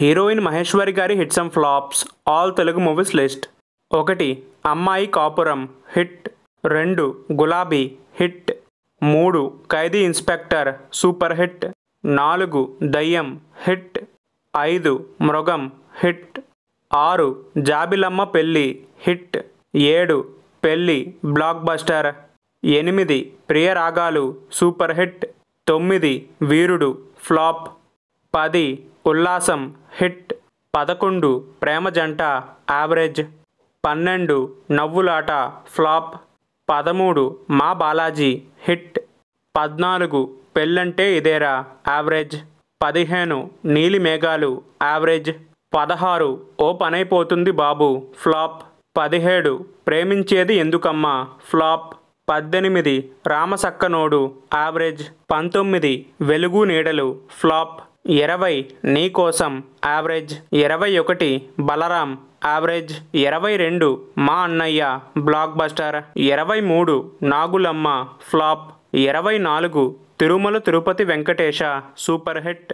heroine Maheshwari గారి hits and flops all Telugu movies list ఒకటి అమ్మాయి కాపురం హిట్ రెండు గులాబీ హిట్ మూడు ఖైదీ ఇన్స్పెక్టర్ సూపర్ హిట్ నాలుగు దయ్యం హిట్ ఐదు మృగం హిట్ ఆరు జాబిలమ్మ పెళ్ళి హిట్ ఏడు పెళ్ళి బ్లాక్ బస్టర్ ఎనిమిది ప్రియరాగాలు సూపర్ హిట్ తొమ్మిది వీరుడు ఫ్లాప్ పది ఉల్లాసం హిట్ పదకొండు ప్రేమ జంట యావరేజ్ పన్నెండు నవ్వులాట ఫ్లాప్ పదమూడు మా బాలాజీ హిట్ పద్నాలుగు పెళ్ళంటే ఇదేరా యావరేజ్ పదిహేను నీలి మేఘాలు యావరేజ్ పదహారు ఓ పనైపోతుంది బాబు ఫ్లాప్ పదిహేడు ప్రేమించేది ఎందుకమ్మా ఫ్లాప్ పద్దెనిమిది రామసక్కనోడు యావరేజ్ పంతొమ్మిది వెలుగు నీడలు ఫ్లాప్ ఇరవై నీ కోసం యావరేజ్ ఇరవై ఒకటి బలరాం యావరేజ్ ఇరవై రెండు మా అన్నయ్య బ్లాక్ బస్టర్ ఇరవై మూడు నాగులమ్మ ఫ్లాప్ ఇరవై నాలుగు తిరుమల తిరుపతి వెంకటేశ సూపర్ హిట్